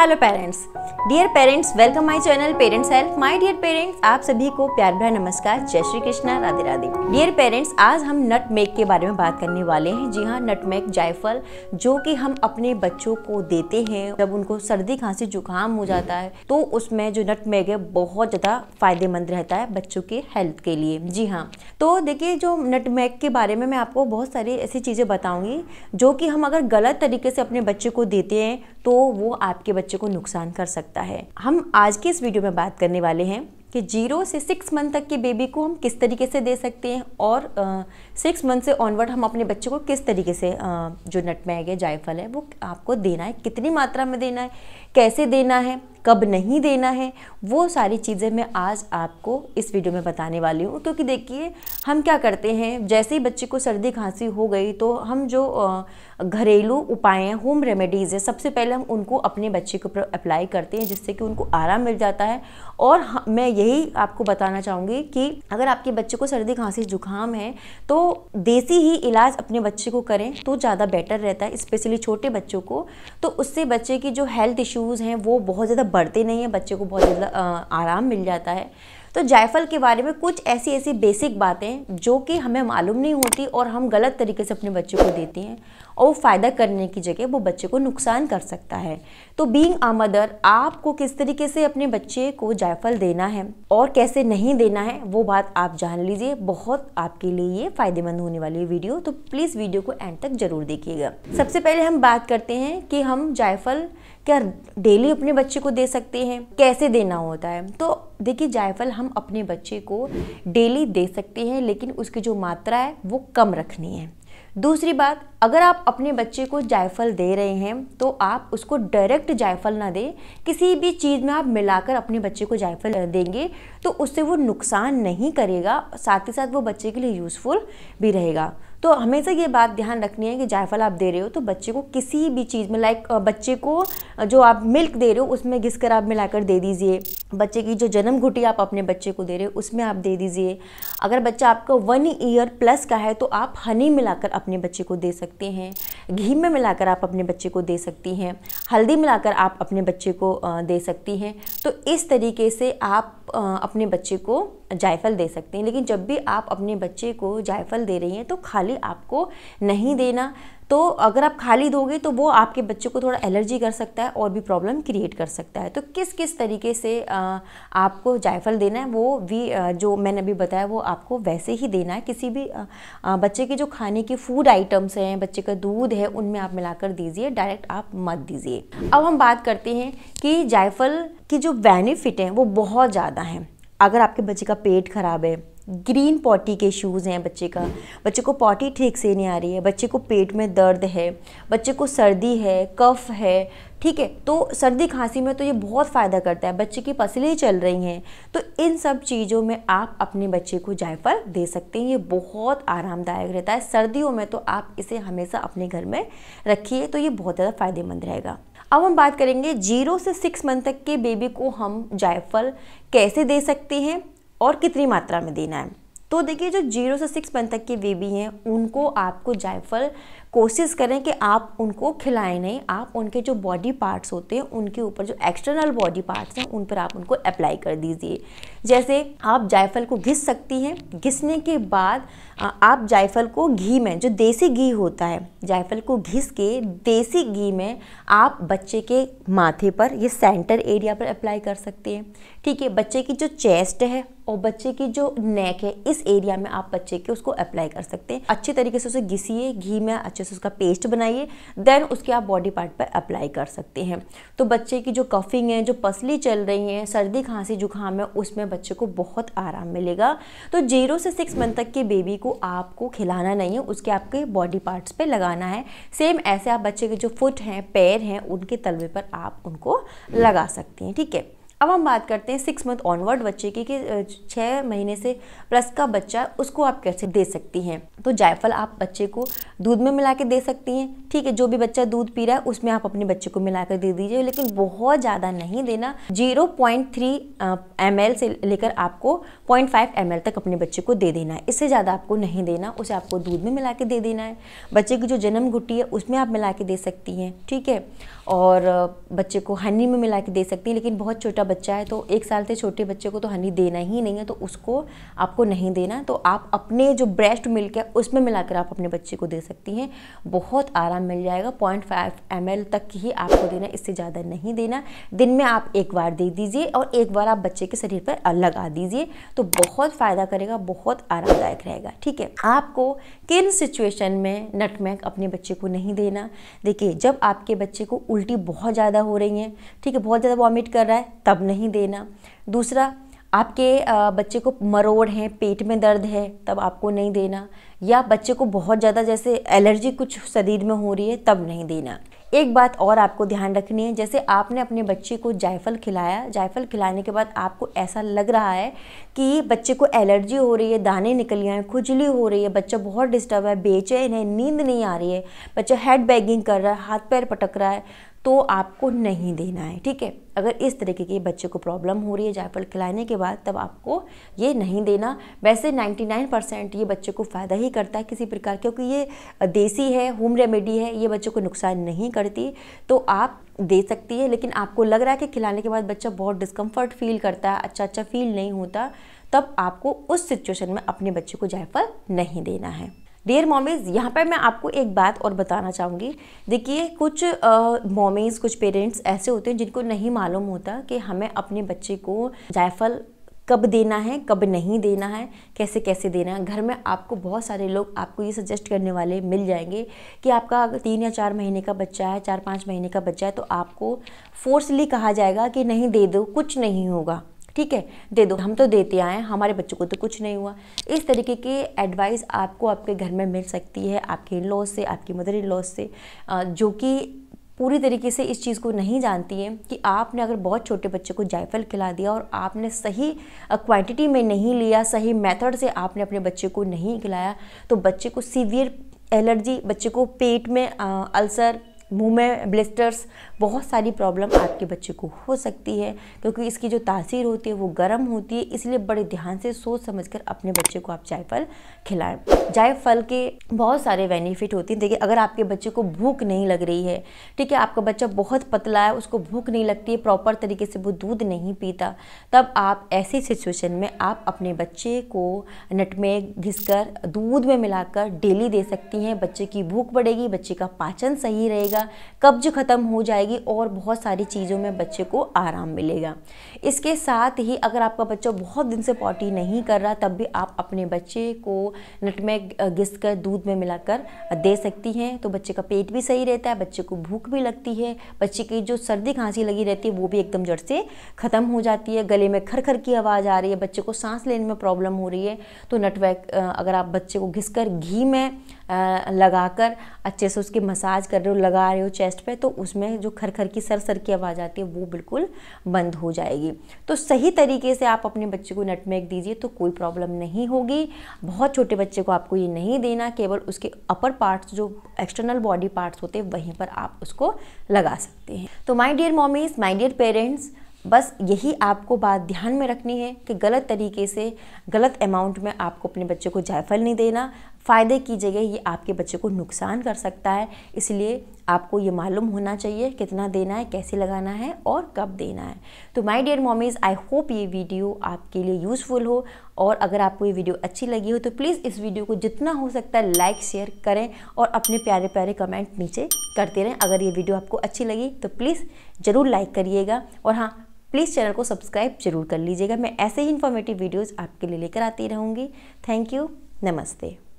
hello parents dear parents welcome my channel parents help my dear parents आप सभी को प्यार भरा नमस्कार जय श्री कृष्णा राधे राधे डियर पेरेंट्स आज हम नट मेक के बारे में बात करने वाले हैं जी हाँ नट मेक जायफल जो कि हम अपने बच्चों को देते हैं जब उनको सर्दी खांसी जुकाम हो जाता है तो उसमें जो नट मेक है बहुत ज़्यादा फायदेमंद रहता है बच्चों के हेल्थ के लिए जी हाँ तो देखिए जो नट मेक के बारे में मैं आपको बहुत सारी ऐसी चीज़ें बताऊँगी जो कि हम अगर गलत तरीके से अपने बच्चे को देते हैं तो वो आपके बच्चे बच्चे को नुकसान कर सकता है हम आज के इस वीडियो में बात करने वाले हैं कि जीरो से सिक्स मंथ तक के बेबी को हम किस तरीके से दे सकते हैं और सिक्स मंथ से ऑनवर्ड हम अपने बच्चे को किस तरीके से आ, जो नटमैग है जायफल है वो आपको देना है कितनी मात्रा में देना है कैसे देना है कब नहीं देना है वो सारी चीज़ें मैं आज आपको इस वीडियो में बताने वाली हूँ क्योंकि देखिए हम क्या करते हैं जैसे ही बच्चे को सर्दी खांसी हो गई तो हम जो घरेलू उपाय हैं होम रेमेडीज़ है सबसे पहले हम उनको अपने बच्चे के ऊपर अप्लाई करते हैं जिससे कि उनको आराम मिल जाता है और मैं यही आपको बताना चाहूँगी कि अगर आपके बच्चे को सर्दी खांसी जुकाम है तो देसी ही इलाज अपने बच्चे को करें तो ज़्यादा बेटर रहता है स्पेशली छोटे बच्चों को तो उससे बच्चे की जो हेल्थ इश्यूज़ हैं वो बहुत ज़्यादा बढ़ते नहीं है बच्चे को बहुत ज़्यादा आराम मिल जाता है तो जायफल के बारे में कुछ ऐसी ऐसी बेसिक बातें जो कि हमें मालूम नहीं होती और हम गलत तरीके से अपने बच्चे को देते हैं और वो फ़ायदा करने की जगह वो बच्चे को नुकसान कर सकता है तो बीइंग आ मदर आपको किस तरीके से अपने बच्चे को जायफल देना है और कैसे नहीं देना है वो बात आप जान लीजिए बहुत आपके लिए ये फ़ायदेमंद होने वाली वीडियो तो प्लीज़ वीडियो को एंड तक ज़रूर देखिएगा सबसे पहले हम बात करते हैं कि हम जायफल क्या डेली अपने बच्चे को दे सकते हैं कैसे देना होता है तो देखिए जायफल हम अपने बच्चे को डेली दे सकते हैं लेकिन उसकी जो मात्रा है वो कम रखनी है दूसरी बात अगर आप अपने बच्चे को जायफल दे रहे हैं तो आप उसको डायरेक्ट जायफल ना दें किसी भी चीज़ में आप मिलाकर अपने बच्चे को जायफल देंगे तो उससे वो नुकसान नहीं करेगा साथ ही साथ वो बच्चे के लिए यूज़फुल भी रहेगा तो हमेशा ये बात ध्यान रखनी है कि जायफल आप दे रहे हो तो बच्चे को किसी भी चीज़ में लाइक बच्चे को जो आप मिल्क दे रहे हो उसमें घिस आप मिलाकर दे दीजिए बच्चे की जो जन्म घुटी आप अपने बच्चे को दे रहे हो उसमें आप दे दीजिए अगर बच्चा आपका वन ईयर प्लस का है तो आप हनी मिलाकर अपने बच्चे को दे सकते हैं घी में मिलाकर आप अपने बच्चे को दे सकती हैं हल्दी मिलाकर आप अपने बच्चे को दे सकती हैं तो इस तरीके से आप अपने बच्चे को जायफल दे सकते हैं लेकिन जब भी आप अपने बच्चे को जायफल दे रही हैं तो खाली आपको नहीं देना तो अगर आप खाली दोगे तो वो आपके बच्चे को थोड़ा एलर्जी कर सकता है और भी प्रॉब्लम क्रिएट कर सकता है तो किस किस तरीके से आपको जायफल देना है वो भी जो मैंने अभी बताया वो आपको वैसे ही देना है किसी भी बच्चे के जो खाने की फूड आइटम्स हैं बच्चे का दूध है उनमें आप मिलाकर दीजिए डायरेक्ट आप मत दीजिए अब हम बात करते हैं कि जायफल की जो बेनिफिट हैं वो बहुत ज़्यादा हैं अगर आपके बच्चे का पेट ख़राब है ग्रीन पॉटी के शूज़ हैं बच्चे का बच्चे को पॉटी ठीक से नहीं आ रही है बच्चे को पेट में दर्द है बच्चे को सर्दी है कफ़ है ठीक है तो सर्दी खांसी में तो ये बहुत फ़ायदा करता है बच्चे की पसलें चल रही हैं तो इन सब चीज़ों में आप अपने बच्चे को जायफल दे सकते हैं ये बहुत आरामदायक रहता है सर्दियों में तो आप इसे हमेशा अपने घर में रखिए तो ये बहुत ज़्यादा फ़ायदेमंद रहेगा अब हम बात करेंगे जीरो से सिक्स मंथ तक के बेबी को हम जायफल कैसे दे सकते हैं और कितनी मात्रा में देना है तो देखिए जो जीरो से सिक्स मंथ तक के बेबी हैं उनको आपको जायफल कोशिश करें कि आप उनको खिलाएं नहीं आप उनके जो बॉडी पार्ट्स होते हैं उनके ऊपर जो एक्सटर्नल बॉडी पार्ट्स हैं उन पर आप उनको अप्लाई कर दीजिए जैसे आप जायफल को घिस सकती हैं घिसने के बाद आप जायफल को घी में जो देसी घी होता है जायफल को घिस के देसी घी में आप बच्चे के माथे पर ये सेंटर एरिया पर अप्लाई कर सकते हैं ठीक है बच्चे की जो चेस्ट है और बच्चे की जो नेक है इस एरिया में आप बच्चे के उसको अप्लाई कर सकते हैं अच्छे तरीके से उसे घिसिए घी में अच्छे अच्छे से उसका पेस्ट बनाइए देन उसके आप बॉडी पार्ट पर अप्लाई कर सकते हैं तो बच्चे की जो कफिंग है जो पसली चल रही है सर्दी खांसी जुकाम है उसमें बच्चे को बहुत आराम मिलेगा तो जीरो से सिक्स मंथ तक के बेबी को आपको खिलाना नहीं है उसके आपके बॉडी पार्ट्स पर लगाना है सेम ऐसे आप बच्चे के जो फुट हैं पैर हैं उनके तलवे पर आप उनको लगा सकते हैं ठीक है अब हम बात करते हैं सिक्स मंथ ऑनवर्ड बच्चे की कि छः महीने से प्लस का बच्चा उसको आप कैसे दे सकती हैं तो जायफल आप बच्चे को दूध में मिला के दे सकती हैं ठीक है जो भी बच्चा दूध पी रहा है उसमें आप अपने बच्चे को मिला कर दे दीजिए लेकिन बहुत ज़्यादा नहीं देना जीरो पॉइंट थ्री एम से लेकर आपको पॉइंट फाइव एम तक अपने बच्चे को दे देना है इससे ज़्यादा आपको नहीं देना उसे आपको दूध में मिला के दे देना है बच्चे की जो जन्म घुट्टी है उसमें आप मिला के दे सकती हैं ठीक है और बच्चे को हनी में मिला के दे सकती हैं लेकिन बहुत छोटा बच्चा है तो एक साल से छोटे बच्चे को तो हनी देना ही नहीं है तो उसको आपको नहीं देना तो आप अपने जो ब्रेस्ट मिल्क है उसमें मिलाकर आप अपने बच्चे को दे सकती हैं बहुत आराम मिल जाएगा पॉइंट फाइव तक ही आपको देना इससे ज़्यादा नहीं देना दिन में आप एक बार दे दीजिए और एक बार आप बच्चे के शरीर पर लगा दीजिए तो बहुत फ़ायदा करेगा बहुत आरामदायक रहेगा ठीक है आपको किन सिचुएशन में नटमैक अपने बच्चे को नहीं देना देखिए जब आपके बच्चे को उल्टी बहुत ज़्यादा हो रही है ठीक है बहुत ज़्यादा वॉमिट कर रहा है तब अब नहीं देना दूसरा आपके बच्चे को मरोड़ है पेट में दर्द है तब आपको नहीं देना या बच्चे को बहुत ज़्यादा जैसे एलर्जी कुछ शरीर में हो रही है तब नहीं देना एक बात और आपको ध्यान रखनी है जैसे आपने अपने बच्चे को जायफल खिलाया जायफल खिलाने के बाद आपको ऐसा लग रहा है कि बच्चे को एलर्जी हो रही है दाने निकल गए हैं खुजली हो रही है बच्चा बहुत डिस्टर्ब है बेचैन है नींद नहीं आ रही है बच्चा हेड बैगिंग कर रहा है हाथ पैर पटक रहा है तो आपको नहीं देना है ठीक है अगर इस तरीके की बच्चे को प्रॉब्लम हो रही है जायफल खिलाने के बाद तब आपको ये नहीं देना वैसे 99 परसेंट ये बच्चे को फ़ायदा ही करता है किसी प्रकार क्योंकि ये देसी है होम रेमेडी है ये बच्चों को नुकसान नहीं करती तो आप दे सकती है लेकिन आपको लग रहा है कि खिलाने के बाद बच्चा बहुत डिस्कम्फर्ट फील करता है अच्छा अच्छा फील नहीं होता तब आपको उस सिचुएशन में अपने बच्चे को जायफल नहीं देना है डियर मॉमीज़ यहाँ पर मैं आपको एक बात और बताना चाहूँगी देखिए कुछ मॉमीज़ कुछ पेरेंट्स ऐसे होते हैं जिनको नहीं मालूम होता कि हमें अपने बच्चे को जायफल कब देना है कब नहीं देना है कैसे कैसे देना है घर में आपको बहुत सारे लोग आपको ये सजेस्ट करने वाले मिल जाएंगे कि आपका अगर तीन या चार महीने का बच्चा है चार पाँच महीने का बच्चा है तो आपको फोर्सली कहा जाएगा कि नहीं दे दो कुछ नहीं होगा ठीक है दे दो हम तो देते आए हैं हमारे बच्चों को तो कुछ नहीं हुआ इस तरीके की एडवाइस आपको आपके घर में मिल सकती है आपके इन लॉज से आपकी मदर इन लॉज से जो कि पूरी तरीके से इस चीज़ को नहीं जानती है कि आपने अगर बहुत छोटे बच्चे को जायफल खिला दिया और आपने सही क्वांटिटी में नहीं लिया सही मेथड से आपने अपने बच्चे को नहीं खिलाया तो बच्चे को सीवियर एलर्जी बच्चे को पेट में अल्सर मुंह में ब्लिस्टर्स बहुत सारी प्रॉब्लम आपके बच्चे को हो सकती है क्योंकि इसकी जो तासीर होती है वो गर्म होती है इसलिए बड़े ध्यान से सोच समझ कर अपने बच्चे को आप जायफल खिलाएं जायफल के बहुत सारे बेनिफिट होते हैं देखिए अगर आपके बच्चे को भूख नहीं लग रही है ठीक है आपका बच्चा बहुत पतला है उसको भूख नहीं लगती है प्रॉपर तरीके से वो दूध नहीं पीता तब आप ऐसी सिचुएशन में आप अपने बच्चे को में घिस दूध में मिलाकर डेली दे सकती हैं बच्चे की भूख बढ़ेगी बच्चे का पाचन सही रहेगा जाएगा कब्ज ख़त्म हो जाएगी और बहुत सारी चीज़ों में बच्चे को आराम मिलेगा इसके साथ ही अगर आपका बच्चा बहुत दिन से पॉटी नहीं कर रहा तब भी आप अपने बच्चे को में घिस कर दूध में मिलाकर दे सकती हैं तो बच्चे का पेट भी सही रहता है बच्चे को भूख भी लगती है बच्चे की जो सर्दी खांसी लगी रहती है वो भी एकदम जड़ से ख़त्म हो जाती है गले में खर खर की आवाज़ आ रही है बच्चे को सांस लेने में प्रॉब्लम हो रही है तो नटवैक अगर आप बच्चे को घिसकर घी में लगाकर अच्छे से उसकी मसाज कर रहे हो लगा रहे हो चेस्ट पे तो उसमें जो खर खर की सर सर की आवाज़ आती है वो बिल्कुल बंद हो जाएगी तो सही तरीके से आप अपने बच्चे को नटमेग दीजिए तो कोई प्रॉब्लम नहीं होगी बहुत छोटे बच्चे को आपको ये नहीं देना केवल उसके अपर पार्ट्स जो एक्सटर्नल बॉडी पार्ट्स होते हैं वहीं पर आप उसको लगा सकते हैं तो my dear mommies my dear parents बस यही आपको बात ध्यान में रखनी है कि गलत तरीके से गलत अमाउंट में आपको अपने बच्चे को जायफल नहीं देना फ़ायदे की जगह ये आपके बच्चे को नुकसान कर सकता है इसलिए आपको ये मालूम होना चाहिए कितना देना है कैसे लगाना है और कब देना है तो my dear mommies I hope ये वीडियो आपके लिए यूज़फुल हो और अगर आपको ये वीडियो अच्छी लगी हो तो प्लीज़ इस वीडियो को जितना हो सकता है लाइक शेयर करें और अपने प्यारे प्यारे कमेंट नीचे करते रहें अगर ये वीडियो आपको अच्छी लगी तो प्लीज़ ज़रूर लाइक करिएगा और हाँ प्लीज़ चैनल को सब्सक्राइब जरूर कर लीजिएगा मैं ऐसे ही इन्फॉर्मेटिव वीडियोज़ आपके लिए लेकर आती रहूँगी थैंक यू नमस्ते